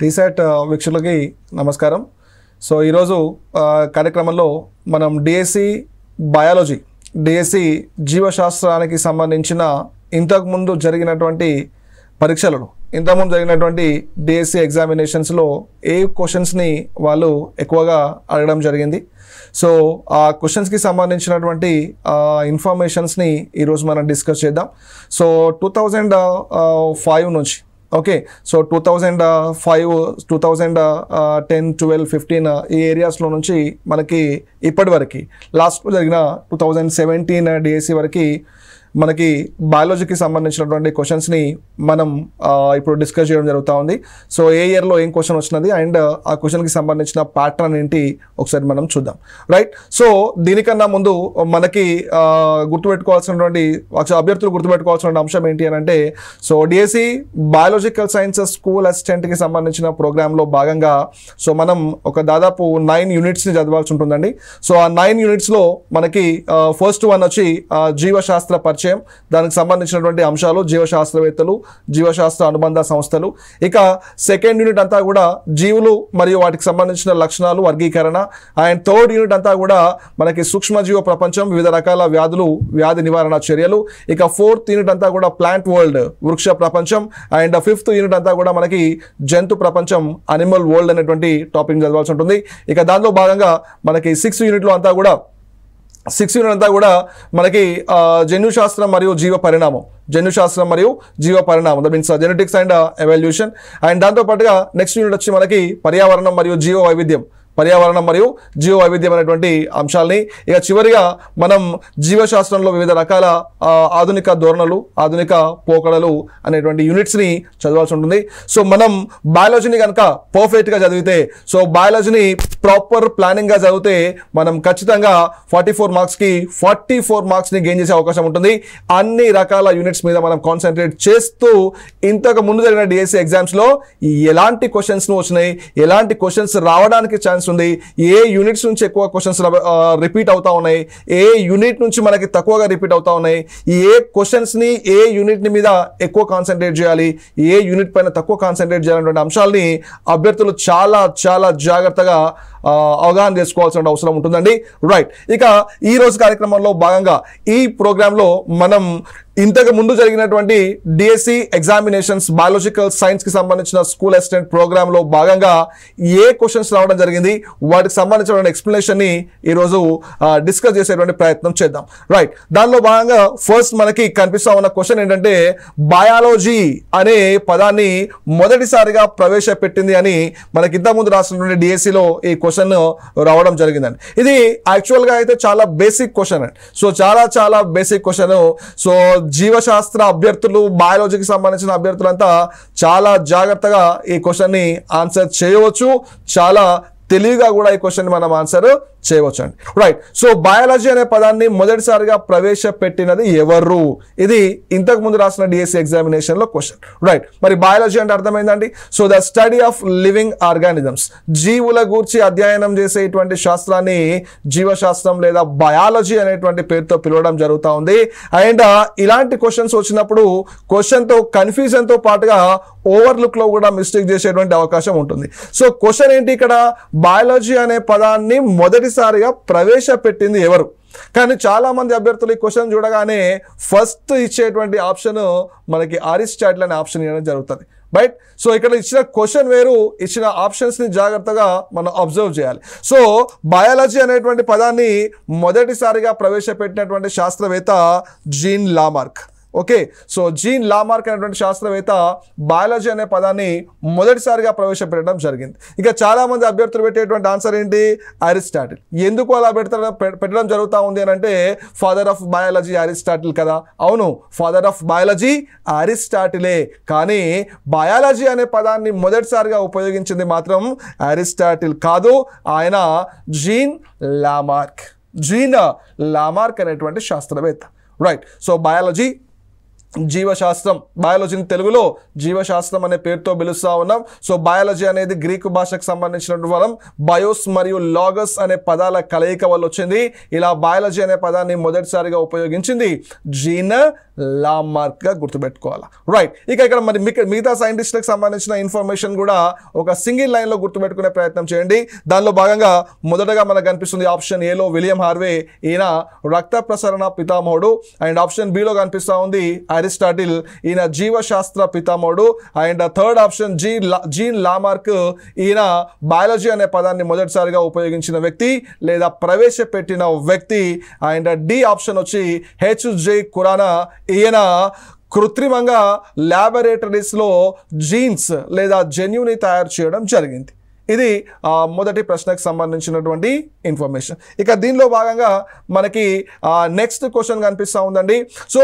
టీసెట్ వీక్షకులకి నమస్కారం సో ఈరోజు కార్యక్రమంలో మనం డిఎస్సి బయాలజీ డిఎస్సి జీవశాస్త్రానికి సంబంధించిన ఇంతకుముందు జరిగినటువంటి పరీక్షలను ఇంతకుముందు జరిగినటువంటి డిఎస్సి ఎగ్జామినేషన్స్లో ఏ క్వశ్చన్స్ని వాళ్ళు ఎక్కువగా అడగడం జరిగింది సో ఆ క్వశ్చన్స్కి సంబంధించినటువంటి ఇన్ఫర్మేషన్స్ని ఈరోజు మనం డిస్కస్ చేద్దాం సో టూ థౌజండ్ ఫైవ్ నుంచి okay so two thousand five two thousand ten twelve fifteen ఈ ఏరియాస్లో నుంచి మనకి ఇప్పటివరకు లాస్ట్ జరిగిన టూ థౌజండ్ సెవెంటీన్ డిఎస్సి వరకు మనకి బయాలజీకి సంబంధించినటువంటి క్వశ్చన్స్ని మనం ఇప్పుడు డిస్కస్ చేయడం జరుగుతూ ఉంది సో ఏ ఇయర్లో ఏం క్వశ్చన్ వచ్చినది అండ్ ఆ క్వశ్చన్కి సంబంధించిన ప్యాటర్న్ ఏంటి ఒకసారి మనం చూద్దాం రైట్ సో దీనికన్నా ముందు మనకి గుర్తుపెట్టుకోవాల్సినటువంటి అభ్యర్థులు గుర్తుపెట్టుకోవాల్సిన అంశం ఏంటి అని అంటే so DSC biological sciences school అసిస్టెంట్కి సంబంధించిన ప్రోగ్రాంలో భాగంగా సో మనం ఒక దాదాపు నైన్ యూనిట్స్ని చదవాల్సి ఉంటుందండి సో ఆ నైన్ యూనిట్స్లో మనకి ఫస్ట్ వన్ వచ్చి జీవశాస్త్ర పరిచయం పరిచయం దానికి సంబంధించినటువంటి అంశాలు జీవశాస్త్రవేత్తలు జీవశాస్త్ర అనుబంధ సంస్థలు ఇక సెకండ్ యూనిట్ అంతా కూడా జీవులు మరియు వాటికి సంబంధించిన లక్షణాలు వర్గీకరణ అండ్ థర్డ్ యూనిట్ అంతా కూడా మనకి సూక్ష్మజీవ ప్రపంచం వివిధ రకాల వ్యాధులు వ్యాధి నివారణ చర్యలు ఇక ఫోర్త్ యూనిట్ అంతా కూడా ప్లాంట్ వరల్డ్ వృక్ష ప్రపంచం అండ్ ఫిఫ్త్ యూనిట్ అంతా కూడా మనకి జంతు ప్రపంచం అనిమల్ వరల్డ్ అనేటువంటి టాపిక్ చదవాల్సి ఉంటుంది ఇక దానిలో భాగంగా మనకి సిక్స్త్ యూనిట్లో అంతా కూడా సిక్స్ యూనిట్ అంతా కూడా మనకి జన్యుశాస్త్రం మరియు జీవ పరిణామం జన్యుశాస్త్రం మరియు జీవ పరిణామం that means genetics and evolution and దాంతోపాటుగా నెక్స్ట్ యూనిట్ వచ్చి మనకి పర్యావరణం మరియు జీవ వైవిధ్యం పర్యావరణం మరియు జీవ అనేటువంటి అంశాలని ఇక చివరిగా మనం జీవశాస్త్రంలో వివిధ రకాల ఆధునిక ధోరణులు ఆధునిక పోకడలు అనేటువంటి యూనిట్స్ని చదవాల్సి ఉంటుంది సో మనం బయాలజీని కనుక పర్ఫెక్ట్గా చదివితే సో బయాలజీని ప్రాపర్ ప్లానింగ్గా చదివితే మనం ఖచ్చితంగా ఫార్టీ ఫోర్ మార్క్స్కి ఫార్టీ ఫోర్ మార్క్స్ని గెయిన్ చేసే అవకాశం ఉంటుంది అన్ని రకాల యూనిట్స్ మీద మనం కాన్సన్ట్రేట్ చేస్తూ ఇంతకు ముందు జరిగిన డిఎస్సి ఎగ్జామ్స్లో ఎలాంటి క్వశ్చన్స్ను వచ్చినాయి ఎలాంటి క్వశ్చన్స్ రావడానికి ఛాన్స్ క్వశ్చన్స్ ఉంది ఏ యూనిట్స్ నుంచి ఎక్కువ క్వశ్చన్స్ రిపీట్ అవుతా ఉన్నాయి ఏ యూనిట్ నుంచి మనకి తక్కువగా రిపీట్ అవుతా ఉన్నాయి ఏ క్వశ్చన్స్ని ఏ యూనిట్ని మీద ఎక్కువ కాన్సన్ట్రేట్ చేయాలి ఏ యూనిట్ పైన తక్కువ కాన్సన్ట్రేట్ చేయాలన్నటువంటి అంశాలని అభ్యర్థులు చాలా చాలా జాగ్రత్తగా అవగాహన చేసుకోవాల్సిన అవసరం ఉంటుందండి రైట్ ఇక ఈ రోజు కార్యక్రమంలో భాగంగా ఈ ప్రోగ్రాంలో మనం ఇంతకు ముందు జరిగినటువంటి డిఎస్సి ఎగ్జామినేషన్స్ బయాలజికల్ సైన్స్ కి సంబంధించిన స్కూల్ అసిస్టెంట్ ప్రోగ్రామ్ లో భాగంగా ఏ క్వశ్చన్స్ రావడం జరిగింది వాటికి సంబంధించిన ఎక్స్ప్లెనేషన్ ని ఈరోజు డిస్కస్ చేసేటువంటి ప్రయత్నం చేద్దాం రైట్ దానిలో భాగంగా ఫస్ట్ మనకి కనిపిస్తా ఉన్న క్వశ్చన్ ఏంటంటే బయాలజీ అనే పదాన్ని మొదటిసారిగా ప్రవేశపెట్టింది అని మనకి ఇంతకుముందు రాసినటువంటి డిఎస్సిలో e ఈ క్వశ్చన్ రావడం జరిగిందండి ఇది యాక్చువల్గా అయితే చాలా బేసిక్ క్వశ్చన్ అండి సో చాలా చాలా బేసిక్ క్వశ్చన్ సో జీవశాస్త్ర అభ్యర్థులు బయాలజీకి సంబంధించిన అభ్యర్థులంతా చాలా జాగ్రత్తగా ఈ క్వశ్చన్ని ఆన్సర్ చేయవచ్చు చాలా తెలివిగా కూడా ఈ క్వశ్చన్ మనం ఆన్సర్ చేయవచ్చు అండి రైట్ సో బయాలజీ అనే పదాన్ని మొదటిసారిగా ప్రవేశపెట్టినది ఎవరు ఇది ఇంతకు ముందు రాసిన డిఎస్సి ఎగ్జామినేషన్లో క్వశ్చన్ రైట్ మరి బయాలజీ అంటే అర్థమైందండి so the study of living organisms జీవుల గూర్చి అధ్యయనం చేసేటువంటి శాస్త్రాన్ని జీవశాస్త్రం లేదా బయాలజీ అనేటువంటి పేరుతో పిలవడం జరుగుతూ ఉంది అండ్ uh, ఇలాంటి క్వశ్చన్స్ వచ్చినప్పుడు క్వశ్చన్తో కన్ఫ్యూజన్తో పాటుగా ఓవర్లుక్లో కూడా మిస్టేక్ చేసేటువంటి అవకాశం ఉంటుంది సో క్వశ్చన్ ఏంటి ఇక్కడ బయాలజీ అనే పదాన్ని మొదటిసారిగా ప్రవేశపెట్టింది ఎవరు కానీ చాలా మంది అభ్యర్థులు ఈ క్వశ్చన్ చూడగానే ఫస్ట్ ఇచ్చేటువంటి ఆప్షన్ మనకి ఆరిస్టాటిల్ అనే ఆప్షన్ ఇవ్వడం జరుగుతుంది బైట్ సో ఇక్కడ ఇచ్చిన క్వశ్చన్ వేరు ఇచ్చిన ఆప్షన్స్ని జాగ్రత్తగా మనం అబ్జర్వ్ చేయాలి సో బయాలజీ అనేటువంటి పదాన్ని మొదటిసారిగా ప్రవేశపెట్టినటువంటి శాస్త్రవేత్త Jean Lamarck okay so Jean Lamarck అనేటువంటి శాస్త్రవేత్త బయాలజీ అనే పదాన్ని మొదటిసారిగా ప్రవేశపెట్టడం జరిగింది ఇక చాలామంది అభ్యర్థులు పెట్టేటువంటి ఆన్సర్ ఏంటి అరిస్టాటిల్ ఎందుకు అలా పెడతారు పెట్టడం జరుగుతూ ఉంది అని అంటే ఫాదర్ ఆఫ్ బయాలజీ అరిస్టాటిల్ కదా అవును ఫాదర్ ఆఫ్ బయాలజీ అరిస్టాటిలే కానీ బయాలజీ అనే పదాన్ని మొదటిసారిగా ఉపయోగించింది మాత్రం అరిస్టాటిల్ కాదు ఆయన జీన్ లామార్క్ జీన్ లామార్క్ అనేటువంటి శాస్త్రవేత్త రైట్ సో బయాలజీ జీవశాస్త్రం బయాలజీని తెలుగులో జీవశాస్త్రం అనే పేరుతో పిలుస్తూ ఉన్నాం సో బయాలజీ అనేది గ్రీకు భాషకు సంబంధించిన వరం బయోస్ మరియు లాగస్ అనే పదాల కలయిక వల్ల వచ్చింది ఇలా బయాలజీ అనే పదాన్ని మొదటిసారిగా ఉపయోగించింది జీన లామార్క్గా గుర్తుపెట్టుకోవాలి రైట్ ఇక ఇక్కడ మరి మిగతా సైంటిస్టులకు సంబంధించిన ఇన్ఫర్మేషన్ కూడా ఒక సింగిల్ లైన్లో గుర్తుపెట్టుకునే ప్రయత్నం చేయండి దానిలో భాగంగా మొదటగా మనకు కనిపిస్తుంది ఆప్షన్ ఏలో విలియం హార్వే ఈయన రక్త ప్రసరణ పితామహుడు అండ్ ఆప్షన్ బిలో కనిపిస్తూ ఉంది అరిస్టాటిల్ ఈయన జీవశాస్త్ర పితామహుడు and third option Jean Jean Lamarck ఈయన బయాలజీ అనే పదాన్ని మొదటిసారిగా ఉపయోగించిన వ్యక్తి లేదా ప్రవేశపెట్టిన వ్యక్తి అండ్ డి ఆప్షన్ వచ్చి హెచ్ జే కురానా ఈయన కృత్రిమంగా ల్యాబొరేటరీస్లో జీన్స్ లేదా జెన్యుని తయారు చేయడం జరిగింది ఇది మొదటి ప్రశ్నకు సంబంధించినటువంటి ఇన్ఫర్మేషన్ ఇక దీనిలో భాగంగా మనకి నెక్స్ట్ క్వశ్చన్ కనిపిస్తూ ఉందండి సో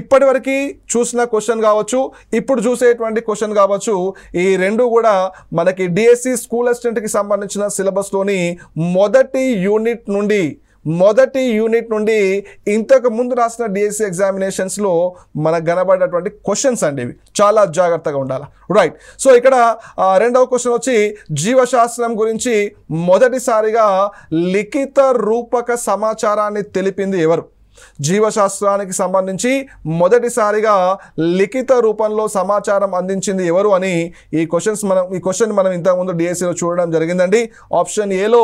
ఇప్పటివరకు చూసిన క్వశ్చన్ కావచ్చు ఇప్పుడు చూసేటువంటి క్వశ్చన్ కావచ్చు ఈ రెండు కూడా మనకి డిఎస్సి స్కూల్ అసిస్టెంట్కి సంబంధించిన సిలబస్లోని మొదటి యూనిట్ నుండి మొదటి యూనిట్ నుండి ఇంతకు ముందు రాసిన డిఎస్సి ఎగ్జామినేషన్స్లో e మనకు కనబడినటువంటి క్వశ్చన్స్ అండి ఇవి చాలా జాగ్రత్తగా ఉండాలి రైట్ సో ఇక్కడ రెండవ క్వశ్చన్ వచ్చి జీవశాస్త్రం గురించి మొదటిసారిగా లిఖిత రూపక సమాచారాన్ని తెలిపింది ఎవరు జీవశాస్త్రానికి సంబంధించి మొదటిసారిగా లిఖిత రూపంలో సమాచారం అందించింది ఎవరు అని ఈ క్వశ్చన్స్ మనం ఈ క్వశ్చన్ మనం ఇంతకుముందు డిఎస్సిలో e చూడడం జరిగిందండి ఆప్షన్ ఏలో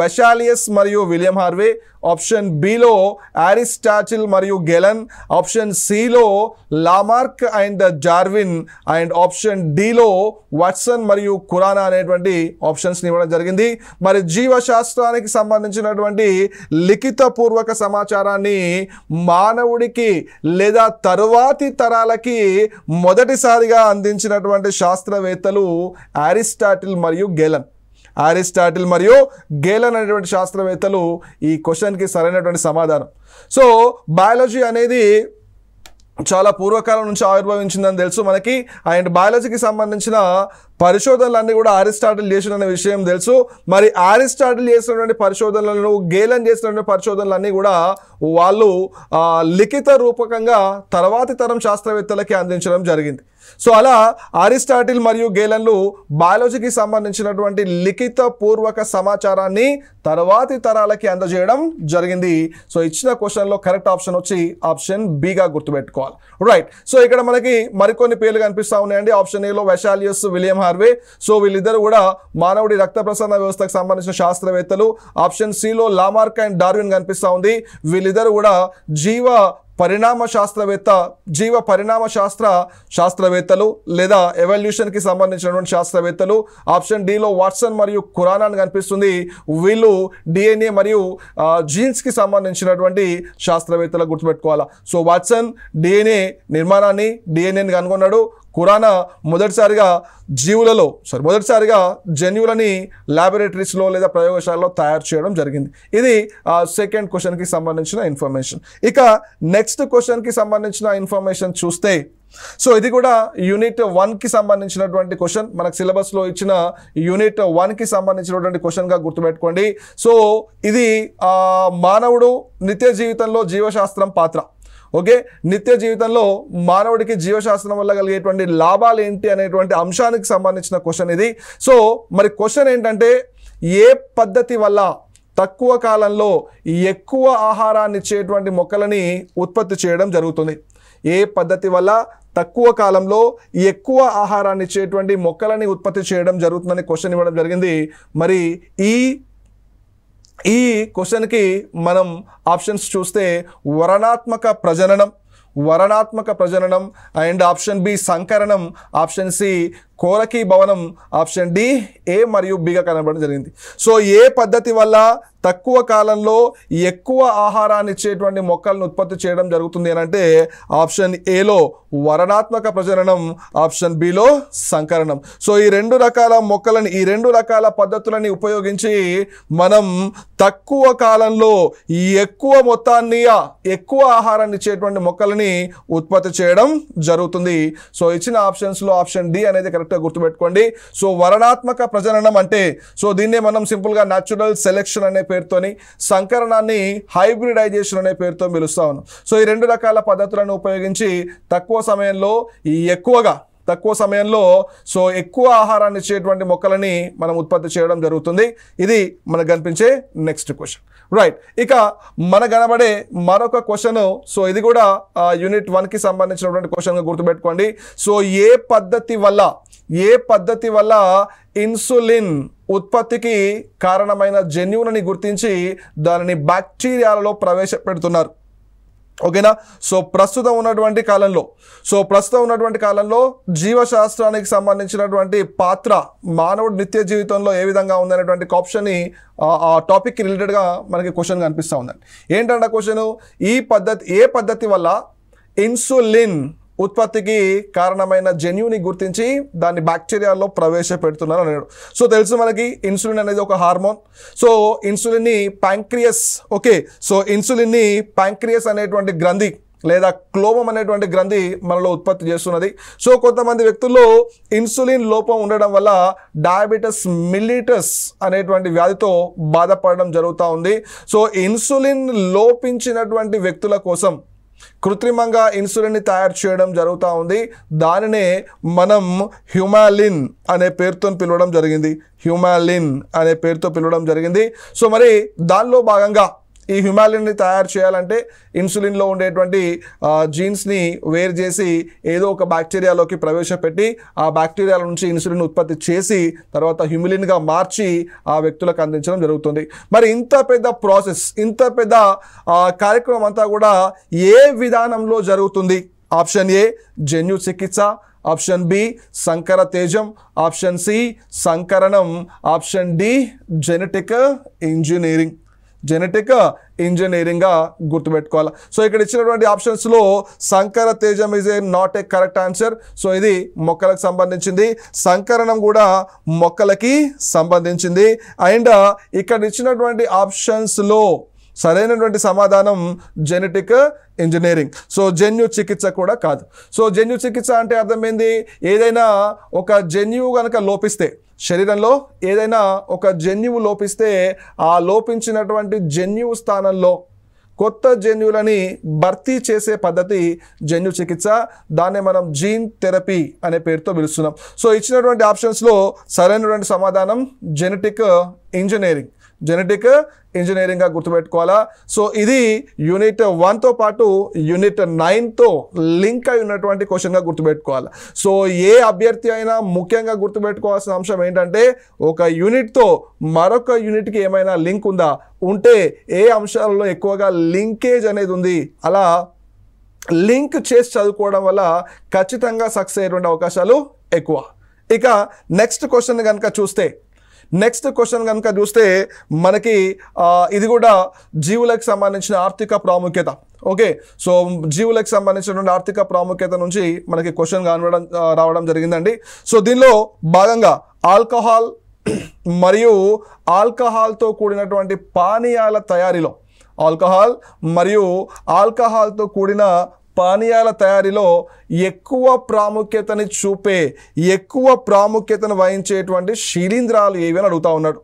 వెషాలియస్ మరియు విలియం హార్వే ఆప్షన్ బిలో అరిస్టాటిల్ మరియు గెలన్ ఆప్షన్ సిలో Lamarck and Darwin and option డిలో వాట్సన్ మరియు కురానా అనేటువంటి ఆప్షన్స్ని ఇవ్వడం జరిగింది మరి జీవశాస్త్రానికి సంబంధించినటువంటి లిఖితపూర్వక సమాచారాన్ని మానవుడికి లేదా తరువాతి తరాలకి మొదటిసారిగా అందించినటువంటి శాస్త్రవేత్తలు అరిస్టాటిల్ మరియు గెలన్ అరిస్టాటిల్ మరియు గేలన్ అనేటువంటి శాస్త్రవేత్తలు ఈ క్వశ్చన్కి సరైనటువంటి సమాధానం సో బయాలజీ అనేది చాలా పూర్వకాలం నుంచి ఆవిర్భవించిందని తెలుసు మనకి అండ్ బయాలజీకి సంబంధించిన పరిశోధనలన్నీ కూడా అరిస్టాటిల్ చేసిన విషయం తెలుసు మరి అరిస్టాటిల్ చేసినటువంటి పరిశోధనలను గేలం చేసినటువంటి పరిశోధనలన్నీ కూడా వాళ్ళు లిఖిత రూపకంగా తర్వాతి తరం శాస్త్రవేత్తలకి అందించడం జరిగింది సో అలా అరిస్టాటిల్ మరియు గేలన్లు బయాలజీకి సంబంధించినటువంటి లిఖిత పూర్వక సమాచారాన్ని తర్వాతి తరాలకి అందజేయడం జరిగింది సో ఇచ్చిన క్వశ్చన్లో కరెక్ట్ ఆప్షన్ వచ్చి ఆప్షన్ బిగా గుర్తుపెట్టుకోవాలి రైట్ సో ఇక్కడ మనకి మరికొన్ని పేర్లు కనిపిస్తూ ఉన్నాయండి ఆప్షన్ ఏలో వెషాలియస్ విలియం హార్ నార్వే సో వీళ్ళిద్దరు కూడా మానవుడి రక్త ప్రసరణ వ్యవస్థకు సంబంధించిన శాస్త్రవేత్తలు ఆప్షన్ సిలో లామార్క్ అండ్ డార్విన్ కనిపిస్తూ ఉంది వీళ్ళిద్దరు కూడా జీవ పరిణామ శాస్త్రవేత్త జీవ పరిణామ శాస్త్ర శాస్త్రవేత్తలు లేదా ఎవల్యూషన్కి సంబంధించినటువంటి శాస్త్రవేత్తలు ఆప్షన్ డిలో వాట్సన్ మరియు కురాన్ అని కనిపిస్తుంది వీళ్ళు డిఎన్ఏ మరియు జీన్స్కి సంబంధించినటువంటి శాస్త్రవేత్తలు గుర్తుపెట్టుకోవాలా సో వాట్సన్ డిఎన్ఏ నిర్మాణాన్ని డిఎన్ఏని కనుగొన్నాడు కురానా మొదటిసారిగా జీవులలో సారీ మొదటిసారిగా జన్యువులని ల్యాబొరేటరీస్లో లేదా ప్రయోగశాలలో తయారు చేయడం జరిగింది ఇది సెకండ్ క్వశ్చన్కి సంబంధించిన ఇన్ఫర్మేషన్ ఇక నెక్స్ట్ క్వశ్చన్కి సంబంధించిన ఇన్ఫర్మేషన్ చూస్తే సో ఇది కూడా యూనిట్ వన్కి సంబంధించినటువంటి క్వశ్చన్ మనకు సిలబస్లో ఇచ్చిన యూనిట్ వన్కి సంబంధించినటువంటి క్వశ్చన్గా గుర్తుపెట్టుకోండి సో ఇది మానవుడు నిత్య జీవితంలో జీవశాస్త్రం పాత్ర ఓకే నిత్య జీవితంలో మానవుడికి జీవశాస్త్రం వల్ల కలిగేటువంటి లాభాలు ఏంటి అనేటువంటి అంశానికి సంబంధించిన క్వశ్చన్ ఇది సో మరి క్వశ్చన్ ఏంటంటే ఏ పద్ధతి వల్ల తక్కువ కాలంలో ఎక్కువ ఆహారాన్ని ఇచ్చేటువంటి మొక్కలని ఉత్పత్తి చేయడం జరుగుతుంది ఏ పద్ధతి వల్ల తక్కువ కాలంలో ఎక్కువ ఆహారాన్ని ఇచ్చేటువంటి మొక్కలని ఉత్పత్తి చేయడం జరుగుతుందని క్వశ్చన్ ఇవ్వడం జరిగింది మరి ఈ ఈ క్వశ్చన్కి మనం ఆప్షన్స్ చూస్తే వరణాత్మక ప్రజననం వరణాత్మక ప్రజననం అండ్ ఆప్షన్ బి సంకరణం ఆప్షన్ సి కోరకి భవనం ఆప్షన్ డి ఏ మరియు బిగా కనబడడం జరిగింది సో ఏ పద్ధతి వల్ల తక్కువ కాలంలో ఎక్కువ ఆహారాన్ని ఇచ్చేటువంటి మొక్కలను ఉత్పత్తి చేయడం జరుగుతుంది అని అంటే ఆప్షన్ ఏలో వరణాత్మక ప్రజననం ఆప్షన్ బిలో సంకరణం సో ఈ రెండు రకాల మొక్కలని ఈ రెండు రకాల పద్ధతులని ఉపయోగించి మనం తక్కువ కాలంలో ఎక్కువ మొత్తాన్ని ఎక్కువ ఆహారాన్ని ఇచ్చేటువంటి మొక్కలని ఉత్పత్తి చేయడం జరుగుతుంది సో ఇచ్చిన ఆప్షన్స్లో ఆప్షన్ డి అనేది కరెక్ట్ గా గుర్తుపెట్టుకోండి సో వరణాత్మక ప్రజననం అంటే సో దీన్నే మనం సింపుల్గా న్యాచురల్ సెలెక్షన్ అనే పేరుతోని సంకరణాన్ని హైబ్రిడైజేషన్ అనే పేరుతో పిలుస్తా ఉన్నాం సో ఈ రెండు రకాల పద్ధతులను ఉపయోగించి తక్కువ సమయంలో ఎక్కువగా తక్కువ సమయంలో సో ఎక్కువ ఆహారాన్ని ఇచ్చేటువంటి మొక్కలని మనం ఉత్పత్తి చేయడం జరుగుతుంది ఇది మనకు కనిపించే నెక్స్ట్ క్వశ్చన్ రైట్ ఇక మన కనబడే మరొక క్వశ్చన్ సో ఇది కూడా యూనిట్ వన్కి సంబంధించినటువంటి క్వశ్చన్గా గుర్తుపెట్టుకోండి సో ఏ పద్ధతి వల్ల ఏ పద్ధతి వల్ల ఇన్సులిన్ ఉత్పత్తికి కారణమైన జన్యువులని గుర్తించి దానిని బ్యాక్టీరియాలలో ప్రవేశపెడుతున్నారు ఓకేనా సో ప్రస్తుతం ఉన్నటువంటి కాలంలో సో ప్రస్తుతం ఉన్నటువంటి కాలంలో జీవశాస్త్రానికి సంబంధించినటువంటి పాత్ర మానవుడు నిత్య జీవితంలో ఏ విధంగా ఉందనేటువంటి ఆప్షన్ని ఆ టాపిక్కి రిలేటెడ్గా మనకి క్వశ్చన్ కనిపిస్తూ ఉందండి ఏంటంటే క్వశ్చను ఈ పద్ధతి ఏ పద్ధతి వల్ల ఇన్సులిన్ ఉత్పత్తికి కారణమైన జన్యుని గుర్తించి దాన్ని బ్యాక్టీరియాలో ప్రవేశపెడుతున్నారు అన్నాడు సో తెలుసు మనకి ఇన్సులిన్ అనేది ఒక హార్మోన్ సో ఇన్సులిన్ని ప్యాంక్రియస్ ఓకే సో ఇన్సులిన్ని ప్యాంక్రియస్ అనేటువంటి గ్రంథి లేదా క్లోమం అనేటువంటి గ్రంథి మనలో ఉత్పత్తి చేస్తున్నది సో కొంతమంది వ్యక్తుల్లో ఇన్సులిన్ లోపం ఉండడం వల్ల డయాబెటస్ మిలిటస్ అనేటువంటి వ్యాధితో బాధపడడం జరుగుతూ ఉంది సో ఇన్సులిన్ లోపించినటువంటి వ్యక్తుల కోసం కృత్రిమంగా ఇన్సులిన్ని తయారు చేయడం జరుగుతూ ఉంది దానినే మనం హ్యూమాలిన్ అనే పేరుతో పిలవడం జరిగింది హ్యూమాలిన్ అనే పేరుతో పిలవడం జరిగింది సో మరి దానిలో భాగంగా ఈ ని తయారు చేయాలంటే ఇన్సులిన్లో ఉండేటువంటి జీన్స్ని వేరు చేసి ఏదో ఒక బ్యాక్టీరియాలోకి ప్రవేశపెట్టి ఆ బ్యాక్టీరియాల నుంచి ఇన్సులిన్ ఉత్పత్తి చేసి తర్వాత హ్యుమిలిన్గా మార్చి ఆ వ్యక్తులకు అందించడం జరుగుతుంది మరి ఇంత పెద్ద ప్రాసెస్ ఇంత పెద్ద కార్యక్రమం అంతా కూడా ఏ విధానంలో జరుగుతుంది ఆప్షన్ ఏ జన్యు చికిత్స ఆప్షన్ బి సంకర తేజం ఆప్షన్ సి సంకరణం option D genetic engineering genetic ఇంజనీరింగ్గా గుర్తుపెట్టుకోవాలి సో ఇక్కడ ఇచ్చినటువంటి ఆప్షన్స్లో సంకర తేజం is a not a correct answer so ఇది మొక్కలకు సంబంధించింది సంకరణం కూడా మొక్కలకి సంబంధించింది అండ్ ఇక్కడ ఇచ్చినటువంటి ఆప్షన్స్లో సరైనటువంటి సమాధానం జెనెటిక్ ఇంజనీరింగ్ సో జన్యు చికిత్స కూడా కాదు సో జన్యు చికిత్స అంటే అర్థమైంది ఏదైనా ఒక జన్యు కనుక లోపిస్తే శరీరంలో ఏదైనా ఒక జన్యువు లోపిస్తే ఆ లోపించినటువంటి జన్యువు స్థానంలో కొత్త జన్యువులని భర్తీ చేసే పద్ధతి జన్యు చికిత్స దాన్ని మనం జీన్ థెరపీ అనే పేరుతో పిలుస్తున్నాం సో ఇచ్చినటువంటి ఆప్షన్స్లో సరైనటువంటి సమాధానం జెనెటిక్ ఇంజనీరింగ్ జెనెటిక్ ఇంజనీరింగ్గా గుర్తుపెట్టుకోవాలా సో ఇది యూనిట్ వన్తో పాటు యూనిట్ నైన్తో లింక్ అయి ఉన్నటువంటి క్వశ్చన్గా గుర్తుపెట్టుకోవాలి సో ఏ అభ్యర్థి అయినా ముఖ్యంగా గుర్తుపెట్టుకోవాల్సిన అంశం ఏంటంటే ఒక యూనిట్తో మరొక యూనిట్కి ఏమైనా లింక్ ఉందా ఉంటే ఏ అంశాలలో ఎక్కువగా లింకేజ్ అనేది ఉంది అలా లింక్ చేసి చదువుకోవడం వల్ల ఖచ్చితంగా సక్సెస్ అయ్యేటువంటి అవకాశాలు ఎక్కువ ఇక నెక్స్ట్ క్వశ్చన్ కనుక చూస్తే నెక్స్ట్ క్వశ్చన్ కనుక చూస్తే మనకి ఇది కూడా జీవులకు సంబంధించిన ఆర్థిక ప్రాముఖ్యత ఓకే సో జీవులకు సంబంధించినటువంటి ఆర్థిక ప్రాముఖ్యత నుంచి మనకి క్వశ్చన్ కనబడడం రావడం జరిగిందండి సో దీనిలో భాగంగా ఆల్కహాల్ మరియు ఆల్కహాల్తో కూడినటువంటి పానీయాల తయారీలో ఆల్కహాల్ మరియు ఆల్కహాల్తో కూడిన పానీయాల తయారీలో ఎక్కువ ప్రాముఖ్యతని చూపే ఎక్కువ ప్రాముఖ్యతను వహించేటువంటి శిలీంధ్రాలు ఏవి అని అడుగుతా ఉన్నాడు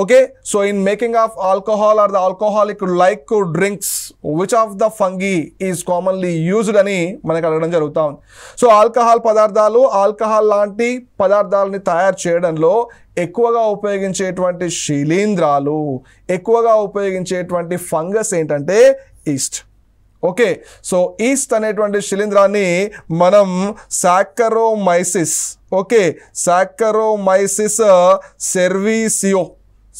okay so in making of alcohol or the alcoholic like drinks which of the fungi is commonly used అని మనకు అడగడం జరుగుతూ ఉంది సో ఆల్కహాల్ పదార్థాలు ఆల్కహాల్ లాంటి పదార్థాలని తయారు చేయడంలో ఎక్కువగా ఉపయోగించేటువంటి శిలీంధ్రాలు ఎక్కువగా ఉపయోగించేటువంటి ఫంగస్ ఏంటంటే ఈస్ట్ ఓకే సో ఈస్ట్ అనేటువంటి శిలీంధ్రాన్ని మనం సాకరోమైసిస్ ఓకే సాకరోమైసిస్ సెర్వీసియో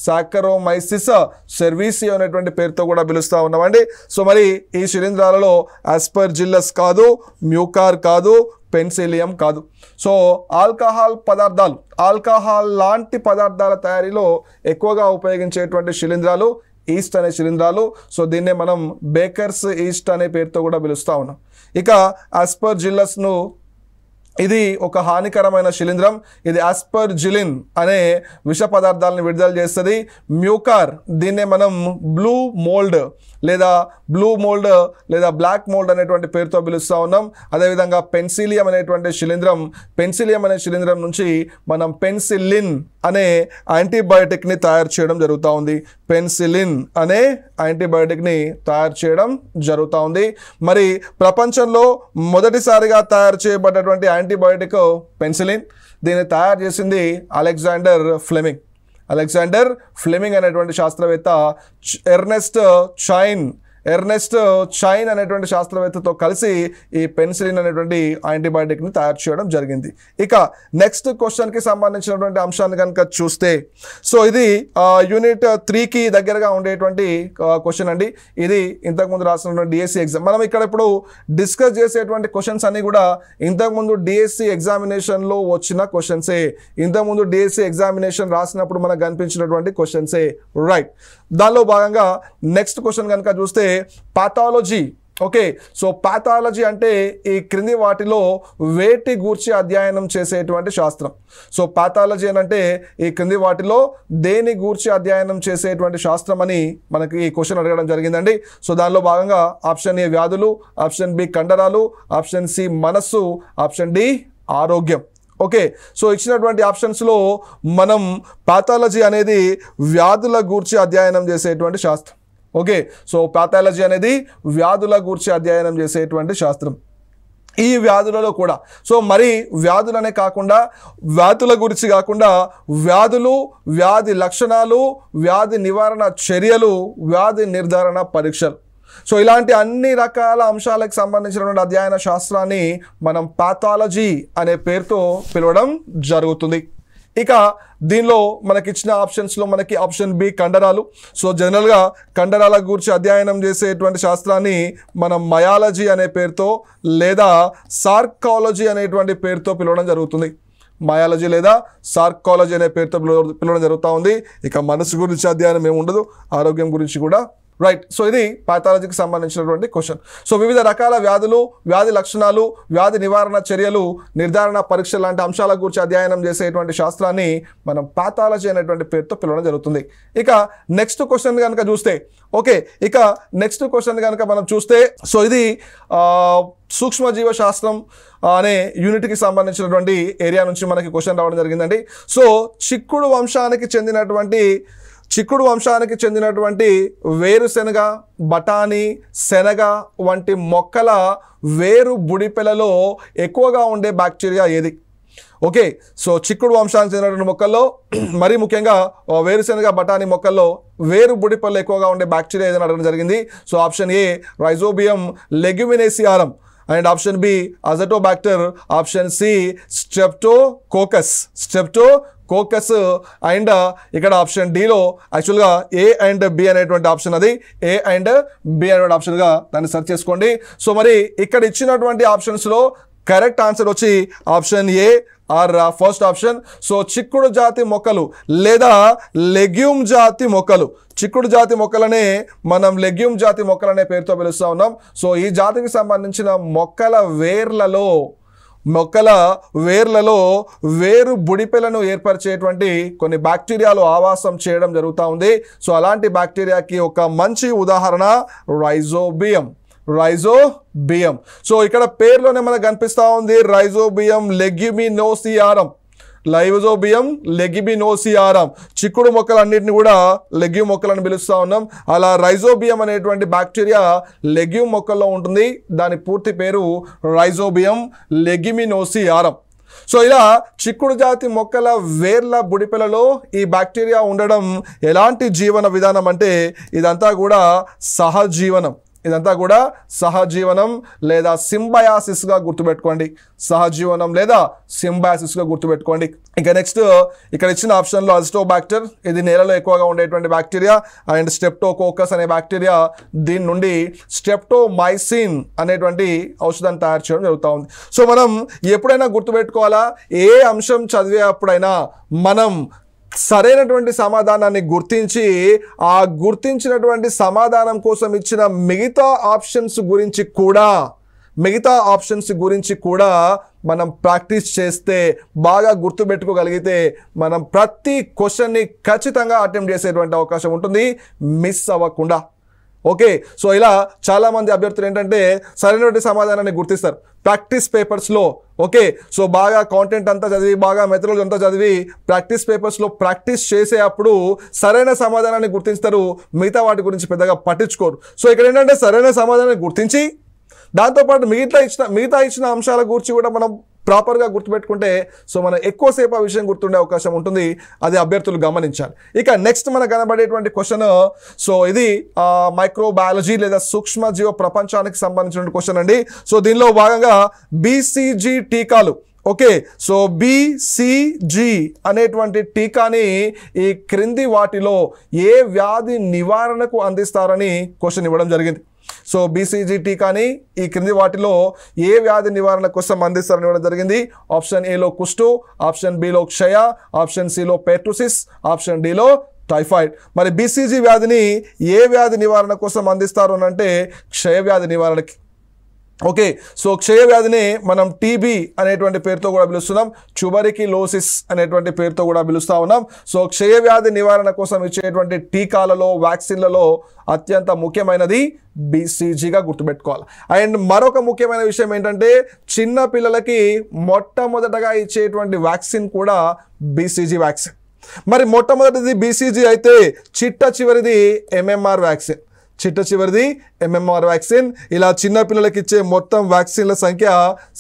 సాకరోమైసిస్ సెర్వీసియో అనేటువంటి పేరుతో కూడా పిలుస్తూ ఉన్నామండి సో మరి ఈ శిలీంధ్రాలలో ఆస్పర్జిల్లస్ కాదు మ్యూకార్ కాదు పెన్సిలియం కాదు సో ఆల్కహాల్ పదార్థాలు ఆల్కహాల్ లాంటి పదార్థాల తయారీలో ఎక్కువగా ఉపయోగించేటువంటి శిలీంధ్రాలు ఈస్ట్ అనే శిలీంధ్రాలు సో దీన్నే మనం బేకర్స్ ఈస్ట్ అనే పేరుతో కూడా పిలుస్తూ ఉన్నాం ఇక ఆస్పర్ జిల్లస్ను ఇది ఒక హానికరమైన శిలీంధ్రం ఇది ఆస్పర్ జిలిన్ అనే విష పదార్థాలను విడుదల చేస్తుంది మ్యూకార్ దీన్నే మనం బ్లూ మోల్డ్ లేదా బ్లూ మోల్డ్ లేదా బ్లాక్ మోల్డ్ అనేటువంటి పేరుతో పిలుస్తూ ఉన్నాం అదేవిధంగా పెన్సిలియం అనేటువంటి శిలీంద్రం పెన్సిలియం అనే శిలీంద్రం నుంచి మనం పెన్సిలిన్ అనే యాంటీబయాటిక్ని తయారు చేయడం జరుగుతూ ఉంది పెన్సిలిన్ అనే యాంటీబయాటిక్ని తయారు చేయడం జరుగుతూ ఉంది మరి ప్రపంచంలో మొదటిసారిగా తయారు చేయబడ్డటువంటి యాంటీబయాటిక్ పెన్సిలిన్ దీన్ని తయారు చేసింది అలెగ్జాండర్ ఫ్లెమింగ్ అలెగ్జాండర్ ఫ్లెమింగ్ అనేటువంటి శాస్త్రవేత్త ఎర్నెస్ట్ చైన్ ఎర్నెస్ట్ చైన్ అనేటువంటి శాస్త్రవేత్తతో కలిసి ఈ పెన్సిలిన్ అనేటువంటి యాంటీబయాటిక్ని తయారు చేయడం జరిగింది ఇక నెక్స్ట్ క్వశ్చన్కి సంబంధించినటువంటి అంశాన్ని కనుక చూస్తే సో ఇది యూనిట్ త్రీకి దగ్గరగా ఉండేటువంటి క్వశ్చన్ అండి ఇది ఇంతకుముందు రాసినటువంటి డిఎస్సి ఎగ్జామ్ e మనం ఇక్కడ ఇప్పుడు డిస్కస్ చేసేటువంటి క్వశ్చన్స్ అన్నీ కూడా ఇంతకుముందు డిఎస్సి ఎగ్జామినేషన్లో e వచ్చిన క్వశ్చన్సే ఇంతకుముందు డిఎస్సి ఎగ్జామినేషన్ e రాసినప్పుడు మనకు కనిపించినటువంటి క్వశ్చన్సే రైట్ దానిలో భాగంగా నెక్స్ట్ క్వశ్చన్ కనుక చూస్తే పాథాలజీ ఓకే సో పాథాలజీ అంటే ఈ క్రింది వాటిలో వేటి గూర్చి అధ్యయనం చేసేటువంటి శాస్త్రం సో పాథాలజీ అంటే ఈ క్రింది వాటిలో దేని గూర్చి అధ్యయనం చేసేటువంటి శాస్త్రం అని మనకి ఈ క్వశ్చన్ అడగడం జరిగిందండి సో దానిలో భాగంగా ఆప్షన్ ఏ వ్యాధులు ఆప్షన్ బి కండరాలు ఆప్షన్ సి మనస్సు ఆప్షన్ డి ఆరోగ్యం ఓకే సో ఇచ్చినటువంటి ఆప్షన్స్లో మనం పాథాలజీ అనేది వ్యాధుల గూర్చి అధ్యయనం చేసేటువంటి శాస్త్రం ఓకే సో పాథాలజీ అనేది వ్యాధుల గురించి అధ్యయనం చేసేటువంటి శాస్త్రం ఈ వ్యాధులలో కూడా సో మరి వ్యాధులనే కాకుండా వ్యాధుల గురించి కాకుండా వ్యాధులు వ్యాధి లక్షణాలు వ్యాధి నివారణ చర్యలు వ్యాధి నిర్ధారణ పరీక్షలు సో ఇలాంటి అన్ని రకాల అంశాలకు సంబంధించినటువంటి అధ్యయన శాస్త్రాన్ని మనం పాథాలజీ అనే పేరుతో పిలవడం జరుగుతుంది ఇక దీనిలో మనకిచ్చిన ఆప్షన్స్లో మనకి ఆప్షన్ బి కండరాలు సో జనరల్గా కండరాల గురించి అధ్యయనం చేసేటువంటి శాస్త్రాన్ని మనం మయాలజీ అనే పేరుతో లేదా సార్కాలజీ అనేటువంటి పేరుతో పిలవడం జరుగుతుంది మయాలజీ లేదా సార్కాలజీ అనే పేరుతో పిలవడం జరుగుతూ ఉంది ఇక మనసు గురించి అధ్యయనం ఏమి ఉండదు ఆరోగ్యం గురించి కూడా రైట్ సో ఇది పాథాలజీకి సంబంధించినటువంటి క్వశ్చన్ సో వివిధ రకాల వ్యాధులు వ్యాధి లక్షణాలు వ్యాధి నివారణ చర్యలు నిర్ధారణ పరీక్ష లాంటి అంశాల గురించి అధ్యయనం చేసేటువంటి శాస్త్రాన్ని మనం పాథాలజీ అనేటువంటి పేరుతో పిలవడం జరుగుతుంది ఇక నెక్స్ట్ క్వశ్చన్ కనుక చూస్తే ఓకే ఇక నెక్స్ట్ క్వశ్చన్ కనుక మనం చూస్తే సో ఇది సూక్ష్మజీవ శాస్త్రం అనే యూనిట్కి సంబంధించినటువంటి ఏరియా నుంచి మనకి క్వశ్చన్ రావడం జరిగిందండి సో చిక్కుడు వంశానికి చెందినటువంటి చిక్కుడు వంశానికి చెందినటువంటి వేరుశెనగ బఠానీ శనగ వంటి మొక్కల వేరు బుడిపెలలో ఎక్కువగా ఉండే బ్యాక్టీరియా ఏది ఓకే సో చిక్కుడు వంశానికి చెందినటువంటి మొక్కల్లో మరీ ముఖ్యంగా వేరుశెనగ బఠానీ మొక్కల్లో వేరు బుడిపెల్లో ఎక్కువగా ఉండే బ్యాక్టీరియా ఏదని అడగడం జరిగింది so option A Rhizobium leguminosarum and option B బ్యాక్టర్ option C coccus Streptococcus and uh, ఇక్కడ ఆప్షన్ డిలో యాక్చువల్గా ఏ అండ్ బి అనేటువంటి ఆప్షన్ అది ఏ అండ్ బి అనేటువంటి ఆప్షన్గా దాన్ని సెర్చ్ చేసుకోండి సో మరి ఇక్కడ ఇచ్చినటువంటి ఆప్షన్స్లో కరెక్ట్ ఆన్సర్ వచ్చి option A or first option so చిక్కుడు జాతి మొక్కలు లేదా లెగ్యూమ్ జాతి మొక్కలు చిక్కుడు జాతి మొక్కలనే మనం లెగ్యూమ్ జాతి మొక్కలనే పేరుతో పిలుస్తూ ఉన్నాం సో ఈ జాతికి సంబంధించిన మొక్కల వేర్లలో మొక్కల వేర్లలో వేరు బుడిపెలను ఏర్పరిచేటువంటి కొన్ని బ్యాక్టీరియాలు ఆవాసం చేయడం జరుగుతూ ఉంది సో అలాంటి బ్యాక్టీరియాకి ఒక మంచి ఉదాహరణ రైజోబియం రైజో బియం సో ఇక్కడ పేర్లోనే మనకు కనిపిస్తూ ఉంది రైజోబియం లెగ్యుమినోసియారం లైవజోబియం లెగిబినోసియారం చిక్కుడు మొక్కలన్నింటినీ కూడా లెగ్యూ మొక్కలని పిలుస్తూ ఉన్నాం అలా రైజోబియం అనేటువంటి బ్యాక్టీరియా లెగ్యూమ్ మొక్కల్లో ఉంటుంది దాని పూర్తి పేరు రైజోబియం లెగిమినోసియారం సో ఇలా చిక్కుడు జాతి మొక్కల వేర్ల బుడిపెలలో ఈ బ్యాక్టీరియా ఉండడం ఎలాంటి జీవన విధానం అంటే ఇదంతా కూడా సహజీవనం ఇదంతా కూడా సహజీవనం లేదా సింబయాసిస్గా గుర్తుపెట్టుకోండి సహజీవనం లేదా సింబయాసిస్గా గుర్తుపెట్టుకోండి ఇక నెక్స్ట్ ఇక్కడ ఇచ్చిన ఆప్షన్లో అజిటో బ్యాక్టర్ ఇది నేలలో ఎక్కువగా ఉండేటువంటి బ్యాక్టీరియా అండ్ స్టెప్టోకోకస్ అనే బ్యాక్టీరియా దీని నుండి స్టెప్టోమైసిన్ అనేటువంటి ఔషధాన్ని తయారు చేయడం జరుగుతూ ఉంది సో మనం ఎప్పుడైనా గుర్తుపెట్టుకోవాలా ఏ అంశం చదివే అప్పుడైనా మనం సరైనటువంటి సమాధానాన్ని గుర్తించి ఆ గుర్తించినటువంటి సమాధానం కోసం ఇచ్చిన మిగతా ఆప్షన్స్ గురించి కూడా మిగతా ఆప్షన్స్ గురించి కూడా మనం ప్రాక్టీస్ చేస్తే బాగా గుర్తుపెట్టుకోగలిగితే మనం ప్రతి క్వశ్చన్ని ఖచ్చితంగా అటెంప్ట్ చేసేటువంటి అవకాశం ఉంటుంది మిస్ అవ్వకుండా ఓకే సో ఇలా చాలామంది అభ్యర్థులు ఏంటంటే సరైనటువంటి సమాధానాన్ని గుర్తిస్తారు ప్రాక్టీస్ పేపర్స్లో ఓకే సో బాగా కాంటెంట్ అంతా చదివి బాగా మెథడాలజీ అంతా చదివి ప్రాక్టీస్ పేపర్స్లో ప్రాక్టీస్ చేసే అప్పుడు సరైన సమాధానాన్ని గుర్తిస్తారు మిగతా వాటి గురించి పెద్దగా పట్టించుకోరు సో ఇక్కడ ఏంటంటే సరైన సమాధానాన్ని గుర్తించి దాంతోపాటు మిగతా ఇచ్చిన మిగతా ఇచ్చిన అంశాల గురించి కూడా మనం ప్రాపర్గా గుర్తుపెట్టుకుంటే సో మనం ఎక్కువసేపు ఆ విషయం గుర్తుండే అవకాశం ఉంటుంది అది అభ్యర్థులు గమనించాలి ఇక నెక్స్ట్ మనకు కనబడేటువంటి క్వశ్చన్ సో ఇది మైక్రోబయాలజీ లేదా సూక్ష్మ జీవ ప్రపంచానికి సంబంధించిన క్వశ్చన్ అండి సో దీనిలో భాగంగా బీసీజీ టీకాలు ఓకే సో బీసీజీ అనేటువంటి టీకాని ఈ క్రింది వాటిలో ఏ వ్యాధి నివారణకు అందిస్తారని క్వశ్చన్ ఇవ్వడం జరిగింది సో బీసీజీటీ కానీ ఈ క్రింది వాటిలో ఏ వ్యాధి నివారణ కోసం అందిస్తారని ఇవ్వడం జరిగింది ఆప్షన్ ఏలో కుష్టు ఆప్షన్ బిలో క్షయ ఆప్షన్ సిలో పెట్రోసిస్ ఆప్షన్ డిలో టైఫాయిడ్ మరి బీసీజీ వ్యాధిని ఏ వ్యాధి నివారణ కోసం అందిస్తారు అంటే క్షయ వ్యాధి నివారణకి ఓకే సో క్షయవ్యాధిని మనం టీబీ అనేటువంటి పేరుతో కూడా పిలుస్తున్నాం చుబరికి లోసిస్ అనేటువంటి పేరుతో కూడా పిలుస్తూ ఉన్నాం సో క్షయవ్యాధి నివారణ కోసం ఇచ్చేటువంటి టీకాలలో వ్యాక్సిన్లలో అత్యంత ముఖ్యమైనది బీసీజీగా గుర్తుపెట్టుకోవాలి అండ్ మరొక ముఖ్యమైన విషయం ఏంటంటే చిన్న పిల్లలకి మొట్టమొదటగా ఇచ్చేటువంటి వ్యాక్సిన్ కూడా బీసీజీ వ్యాక్సిన్ మరి మొట్టమొదటిది బీసీజీ అయితే చిట్ట చివరిది ఎంఎంఆర్ వ్యాక్సిన్ చిట్ట చివరిది ఎంఎంఆర్ వ్యాక్సిన్ ఇలా చిన్నపిల్లలకి ఇచ్చే మొత్తం వ్యాక్సిన్ల సంఖ్య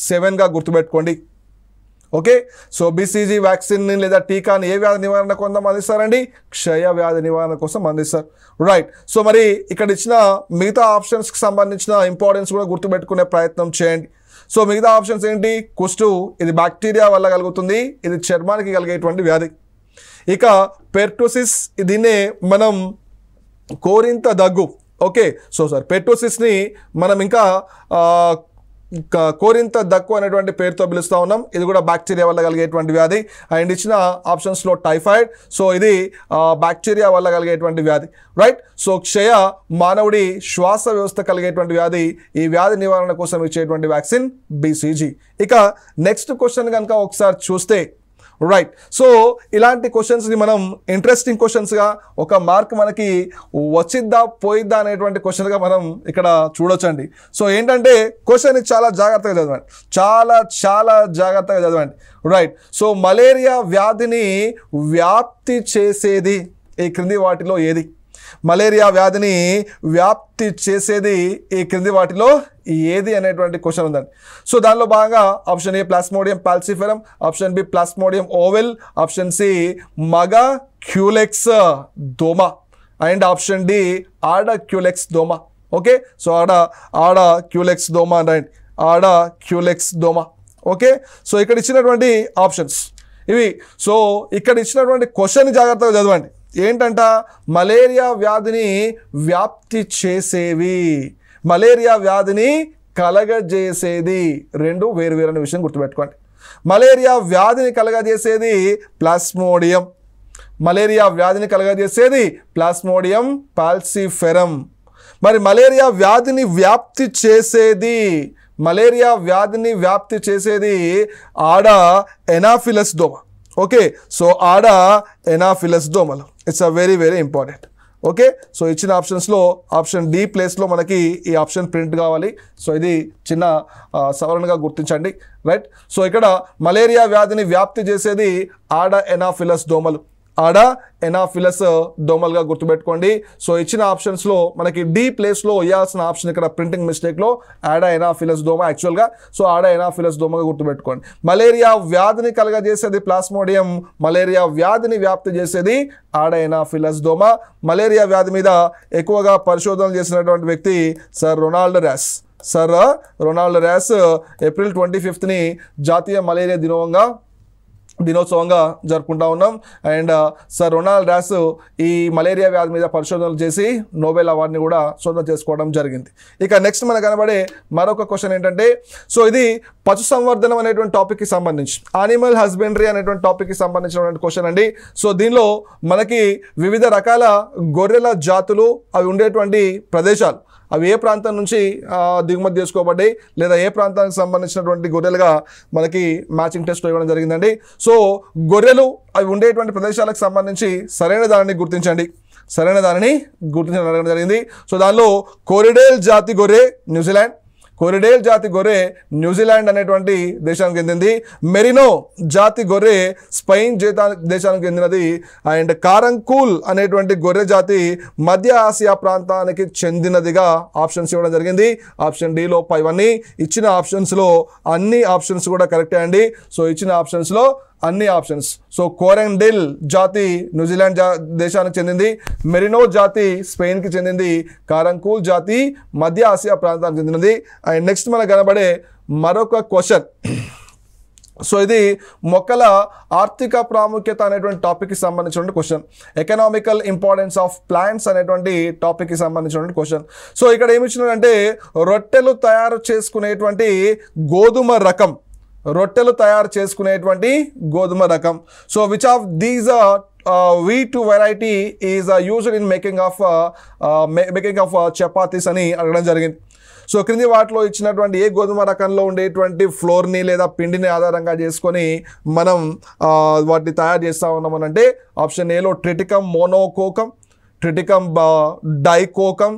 సెవెన్గా గుర్తుపెట్టుకోండి ఓకే సో బీసీజీ వ్యాక్సిన్ని లేదా టీకాని ఏ వ్యాధి నివారణ కోసం అందిస్తారండి క్షయ వ్యాధి నివారణ కోసం అందిస్తారు రైట్ సో మరి ఇక్కడ ఇచ్చిన మిగతా ఆప్షన్స్కి సంబంధించిన ఇంపార్టెన్స్ కూడా గుర్తుపెట్టుకునే ప్రయత్నం చేయండి సో మిగతా ఆప్షన్స్ ఏంటి కుష్టు ఇది బ్యాక్టీరియా వల్ల కలుగుతుంది ఇది చర్మానికి కలిగేటువంటి వ్యాధి ఇక పెర్టోసిస్ దీన్నే మనం కోరింత దగ్గు ఓకే సో సార్ పెట్రోసిస్ని మనం ఇంకా కోరింత దక్కు అనేటువంటి పేరుతో పిలుస్తూ ఉన్నాం ఇది కూడా బ్యాక్టీరియా వల్ల కలిగేటువంటి వ్యాధి అండ్ ఇచ్చిన ఆప్షన్స్లో టైఫాయిడ్ సో ఇది బ్యాక్టీరియా వల్ల కలిగేటువంటి వ్యాధి రైట్ సో క్షయ మానవుడి శ్వాస వ్యవస్థ కలిగేటువంటి వ్యాధి ఈ వ్యాధి నివారణ కోసం ఇచ్చేటువంటి వ్యాక్సిన్ బీసీజీ ఇక నెక్స్ట్ క్వశ్చన్ కనుక ఒకసారి చూస్తే రైట్ సో ఇలాంటి క్వశ్చన్స్ని మనం ఇంట్రెస్టింగ్ క్వశ్చన్స్గా ఒక మార్క్ మనకి వచ్చిద్దా పోయిద్దా అనేటువంటి క్వశ్చన్గా మనం ఇక్కడ చూడొచ్చండి సో ఏంటంటే క్వశ్చన్ని చాలా జాగ్రత్తగా చదవండి చాలా చాలా జాగ్రత్తగా చదవండి రైట్ సో మలేరియా వ్యాధిని వ్యాప్తి చేసేది ఈ క్రింది వాటిలో ఏది మలేరియా వ్యాధిని వ్యాప్తి చేసేది ఈ క్రింది వాటిలో ఏది అనేటువంటి క్వశ్చన్ ఉందండి సో దానిలో బాగా option A Plasmodium falciparum option B Plasmodium ovale option C మగ క్యూలెక్స్ దోమ అండ్ ఆప్షన్ డి ఆడ క్యూలెక్స్ దోమ ఓకే సో ఆడ ఆడ క్యూలెక్స్ దోమ అండ్ ఆడ క్యూలెక్స్ దోమ ఓకే సో ఇక్కడ ఇచ్చినటువంటి ఆప్షన్స్ ఇవి సో ఇక్కడ ఇచ్చినటువంటి క్వశ్చన్ జాగ్రత్తగా చదవండి ఏంటంట మలేరియా వ్యాధిని వ్యాప్తి చేసేవి మలేరియా వ్యాధిని కలగజేసేది రెండు వేరు వేరని విషయం గుర్తుపెట్టుకోండి మలేరియా వ్యాధిని కలగజేసేది ప్లాస్మోడియం మలేరియా వ్యాధిని కలగజేసేది ప్లాస్మోడియం పాల్సిఫెరం మరి మలేరియా వ్యాధిని వ్యాప్తి చేసేది మలేరియా వ్యాధిని వ్యాప్తి చేసేది ఆడ ఎనాఫిలస్ దోమ ఓకే సో ఆడ ఎనాఫిలస్ దోమలు it's a very very important okay so ఇచ్చిన ఆప్షన్స్లో ఆప్షన్ డి ప్లేస్లో మనకి ఈ ఆప్షన్ ప్రింట్ కావాలి సో ఇది చిన్న సవరణగా గుర్తించండి రైట్ సో ఇక్కడ మలేరియా వ్యాధిని వ్యాప్తి చేసేది ఆడ ఎనాఫిలస్ దోమలు ఆడ ఎనాఫిలస్ దోమలుగా గుర్తుపెట్టుకోండి సో ఇచ్చిన ఆప్షన్స్లో మనకి డి ప్లేస్లో వేయాల్సిన ఆప్షన్ ఇక్కడ ప్రింటింగ్ మిస్టేక్లో ఆడ ఎనాఫిలస్ దోమ యాక్చువల్గా సో ఆడ ఎనాఫిలస్ దోమగా గుర్తుపెట్టుకోండి మలేరియా వ్యాధిని కలగజేసేది ప్లాస్మోడియం మలేరియా వ్యాధిని వ్యాప్తి చేసేది ఆడ ఎనాఫిలస్ దోమ మలేరియా వ్యాధి మీద ఎక్కువగా పరిశోధనలు చేసినటువంటి వ్యక్తి sir Ronald Ross sir Ronald Ross April twenty ఫిఫ్త్ని జాతీయ మలేరియా దినోవంగా దినోత్సవంగా జరుపుకుంటా ఉన్నాం అండ్ సార్ రొనాల్డ్ రాస్ ఈ మలేరియా వ్యాధి మీద పరిశోధనలు చేసి నోబెల్ అవార్డుని కూడా సొంతం చేసుకోవడం జరిగింది ఇక నెక్స్ట్ మనకు కనబడే మరొక క్వశ్చన్ ఏంటంటే సో ఇది పశు సంవర్ధనం అనేటువంటి టాపిక్కి సంబంధించి ఆనిమల్ హస్బెండరీ అనేటువంటి టాపిక్కి సంబంధించినటువంటి క్వశ్చన్ అండి సో దీనిలో మనకి వివిధ రకాల గొర్రెల జాతులు అవి ఉండేటువంటి ప్రదేశాలు అవి ఏ ప్రాంతం నుంచి దిగుమతి చేసుకోబడ్డాయి లేదా ఏ ప్రాంతానికి సంబంధించినటువంటి గొర్రెలుగా మనకి మ్యాచింగ్ టెస్ట్ ఇవ్వడం జరిగిందండి సో గొర్రెలు అవి ఉండేటువంటి ప్రదేశాలకు సంబంధించి సరైన దానిని గుర్తించండి సరైన దానిని గుర్తించడం జరిగింది సో దానిలో కోరిడేల్ జాతి గొర్రె న్యూజిలాండ్ కొరిడేల్ జాతి గొర్రె న్యూజిలాండ్ అనేటువంటి దేశానికి చెందింది మెరినో జాతి గొర్రె స్పెయిన్ జీతా దేశానికి చెందినది అండ్ కారంకూల్ అనేటువంటి గొర్రె జాతి మధ్య ఆసియా ప్రాంతానికి చెందినదిగా ఆప్షన్స్ ఇవ్వడం జరిగింది ఆప్షన్ డిలో పైవన్నీ ఇచ్చిన ఆప్షన్స్లో అన్ని ఆప్షన్స్ కూడా కరెక్టే అండి సో ఇచ్చిన ఆప్షన్స్లో అన్ని ఆప్షన్స్ సో కోరెండిల్ జాతి న్యూజిలాండ్ జా దేశానికి చెందింది మెరినో జాతి స్పెయిన్కి చెందింది కారంకూల్ జాతి మధ్య ఆసియా ప్రాంతానికి చెందినది అండ్ నెక్స్ట్ మనకు కనబడే మరొక క్వశ్చన్ సో ఇది మొక్కల ఆర్థిక ప్రాముఖ్యత అనేటువంటి టాపిక్కి సంబంధించినటువంటి question economical importance of plants అనేటువంటి టాపిక్కి సంబంధించినటువంటి క్వశ్చన్ సో ఇక్కడ ఏమి ఇచ్చినారంటే రొట్టెలు తయారు చేసుకునేటువంటి గోధుమ రకం రొట్టెలు తయారు చేసుకునేటువంటి గోధుమ రకం so which of these wheat variety is used in making of making of chapatis అని అడగడం జరిగింది సో క్రింది వాటిలో ఇచ్చినటువంటి ఏ గోధుమ రకంలో ఉండేటువంటి ఫ్లోర్ని లేదా పిండిని ఆధారంగా చేసుకొని మనం వాటిని తయారు చేస్తూ ఉన్నామని అంటే ఆప్షన్ ఏలో ట్రిటికం మోనోకోకం ట్రిటికం డైకోకం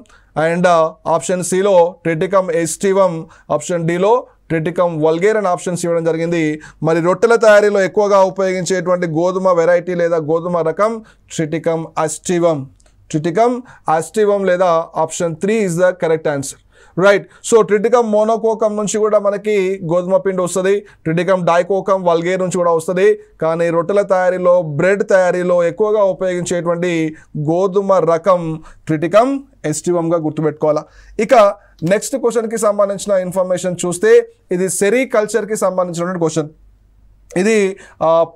అండ్ ఆప్షన్ సిలో ట్రిటికం ఎస్టివం ఆప్షన్ డిలో ట్రిటికమ్ వల్గేర్ అని ఆప్షన్స్ ఇవ్వడం జరిగింది మరి రొట్టెల తయారీలో ఎక్కువగా ఉపయోగించేటువంటి గోధుమ వెరైటీ లేదా గోధుమ రకం ట్రిటికమ్ అస్టివం ట్రిటికమ్ అస్టివం లేదా option three is the correct answer right so Triticum monococcum నుంచి కూడా మనకి గోధుమ పిండి వస్తుంది ట్రిటికమ్ డాయకోకం వల్గేర్ నుంచి కూడా వస్తుంది కానీ రొట్టెల తయారీలో బ్రెడ్ తయారీలో ఎక్కువగా ఉపయోగించేటువంటి గోధుమ రకం ట్రిటికమ్ ఎస్టీవంగా గుర్తుపెట్టుకోవాలా ఇక నెక్స్ట్ క్వశ్చన్కి సంబంధించిన ఇన్ఫర్మేషన్ చూస్తే ఇది సెరీకల్చర్కి సంబంధించినటువంటి క్వశ్చన్ ఇది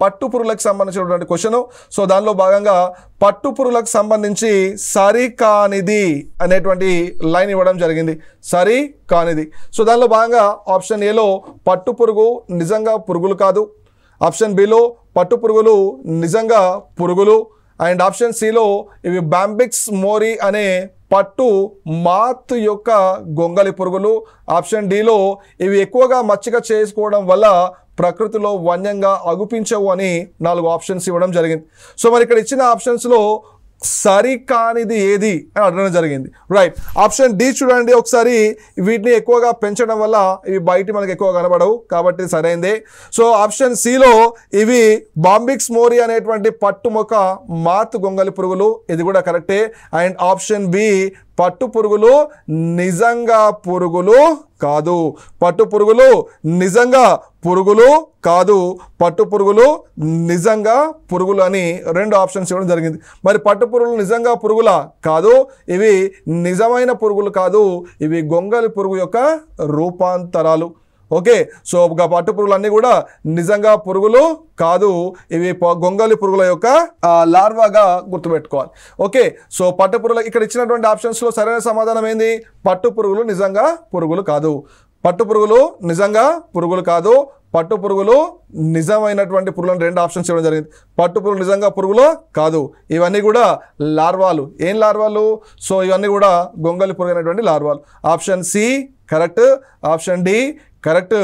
పట్టు పురుగులకు సంబంధించినటువంటి క్వశ్చన్ సో దానిలో భాగంగా పట్టు పురుగులకు సంబంధించి సరి కానిది అనేటువంటి లైన్ ఇవ్వడం జరిగింది సరి కానిది సో దానిలో భాగంగా ఆప్షన్ ఏలో పట్టు పురుగు నిజంగా పురుగులు కాదు ఆప్షన్ బిలో పట్టు పురుగులు నిజంగా పురుగులు అండ్ ఆప్షన్ సిలో ఇవి బ్యాంబిక్స్ మోరీ అనే పట్టు మాత్ యొక్క గొంగలి పురుగులు ఆప్షన్ డిలో ఇవి ఎక్కువగా మచ్చిక చేసుకోవడం వల్ల ప్రకృతిలో వన్యంగా అగుపించవు అని నాలుగు ఆప్షన్స్ ఇవ్వడం జరిగింది సో మరి ఇక్కడ ఇచ్చిన ఆప్షన్స్లో సరికానిది ఏది అని అడగడం జరిగింది రైట్ ఆప్షన్ డి చూడండి ఒకసారి వీటిని ఎక్కువగా పెంచడం వల్ల ఇవి బయట మనకు ఎక్కువ కనబడవు కాబట్టి సరైందే సో ఆప్షన్ సిలో ఇవి బాంబిక్స్ మోరి అనేటువంటి పట్టు మాత్ గొంగలి పురుగులు ఇది కూడా కరెక్టే అండ్ ఆప్షన్ బి పట్టు పురుగులు నిజంగా పురుగులు కాదు పట్టు పురుగులు నిజంగా పురుగులు కాదు పట్టు పురుగులు నిజంగా పురుగులు అని రెండు ఆప్షన్స్ ఇవ్వడం జరిగింది మరి పట్టు పురుగులు నిజంగా పురుగులా కాదు ఇవి నిజమైన పురుగులు కాదు ఇవి గొంగలి పురుగు యొక్క రూపాంతరాలు ఓకే సో పట్టు పురుగులన్నీ కూడా నిజంగా పురుగులు కాదు ఇవి గొంగళి పురుగుల యొక్క లార్వాగా గుర్తుపెట్టుకోవాలి ఓకే సో పట్టు పురుగులు ఇక్కడ ఇచ్చినటువంటి ఆప్షన్స్లో సరైన సమాధానం ఏంది పట్టు పురుగులు నిజంగా పురుగులు కాదు పట్టు పురుగులు నిజంగా పురుగులు కాదు పట్టు పురుగులు నిజమైనటువంటి పురుగులను రెండు ఆప్షన్స్ ఇవ్వడం జరిగింది పట్టు పురుగులు నిజంగా పురుగులు కాదు ఇవన్నీ కూడా లార్వాలు ఏం లార్వాలు సో ఇవన్నీ కూడా గొంగలి పురుగు అనేటువంటి లార్వాలు option C correct option D correct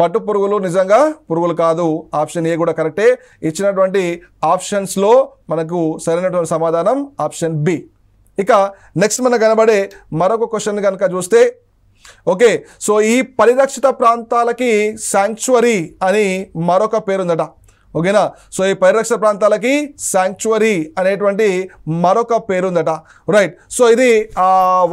పట్టు పురుగులు నిజంగా పురుగులు కాదు ఆప్షన్ ఏ కూడా కరెక్టే ఇచ్చినటువంటి ఆప్షన్స్లో మనకు సరైనటువంటి సమాధానం ఆప్షన్ బి ఇక నెక్స్ట్ మనకు కనబడే మరొక క్వశ్చన్ కనుక చూస్తే ఓకే సో ఈ పరిరక్షిత ప్రాంతాలకి శాంక్చువరీ అని మరొక పేరుందట ఓకేనా సో ఈ పరిరక్షణ ప్రాంతాలకి శాంక్చువరీ అనేటువంటి మరొక పేరుందట రైట్ సో ఇది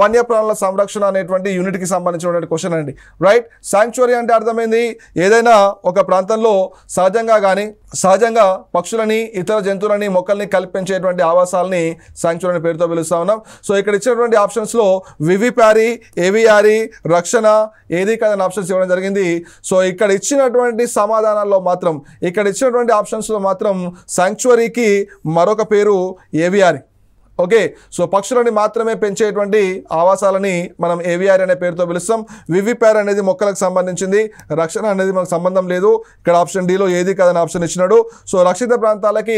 వన్యప్రాణుల సంరక్షణ అనేటువంటి యూనిట్కి సంబంధించినటువంటి క్వశ్చన్ అండి రైట్ శాంక్చువరీ అంటే అర్థమైంది ఏదైనా ఒక ప్రాంతంలో సహజంగా కానీ సహజంగా పక్షులని ఇతర జంతువులని మొక్కల్ని కల్పించేటువంటి ఆవాసాలని శాంక్చువరీ పేరుతో పిలుస్తా ఉన్నాం సో ఇక్కడ ఇచ్చినటువంటి ఆప్షన్స్లో వివిప్యారీ ఏవియారీ రక్షణ ఏది కాదని ఆప్షన్స్ ఇవ్వడం జరిగింది సో ఇక్కడ ఇచ్చినటువంటి సమాధానాల్లో మాత్రం ఇక్కడ ఇచ్చినటువంటి ఉన్నటువంటి ఆప్షన్స్లో మాత్రం శాంక్చువరీకి మరొక పేరు ఏవిఆర్ ఓకే సో పక్షులని మాత్రమే పెంచేటువంటి ఆవాసాలని మనం ఏవిఆర్ అనే పేరుతో పిలుస్తాం వివిప్యార్ అనేది మొక్కలకు సంబంధించింది రక్షణ అనేది మనకు సంబంధం లేదు ఇక్కడ ఆప్షన్ డిలో ఏది కాదని ఆప్షన్ ఇచ్చినాడు సో రక్షిత ప్రాంతాలకి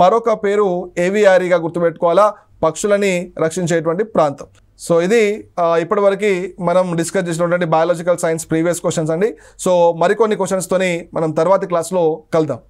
మరొక పేరు ఏవిఆర్గా గుర్తుపెట్టుకోవాలా పక్షులని రక్షించేటువంటి ప్రాంతం సో ఇది ఇప్పటివరకు మనం డిస్కస్ చేసినటువంటి బయాలజికల్ సైన్స్ ప్రీవియస్ క్వశ్చన్స్ అండి సో మరికొన్ని క్వశ్చన్స్తో మనం తర్వాతి క్లాస్లో కలుద్దాం